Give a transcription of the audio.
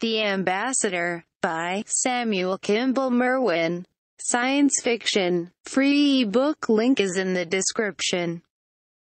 The Ambassador, by Samuel Kimball Merwin. Science fiction. Free ebook link is in the description.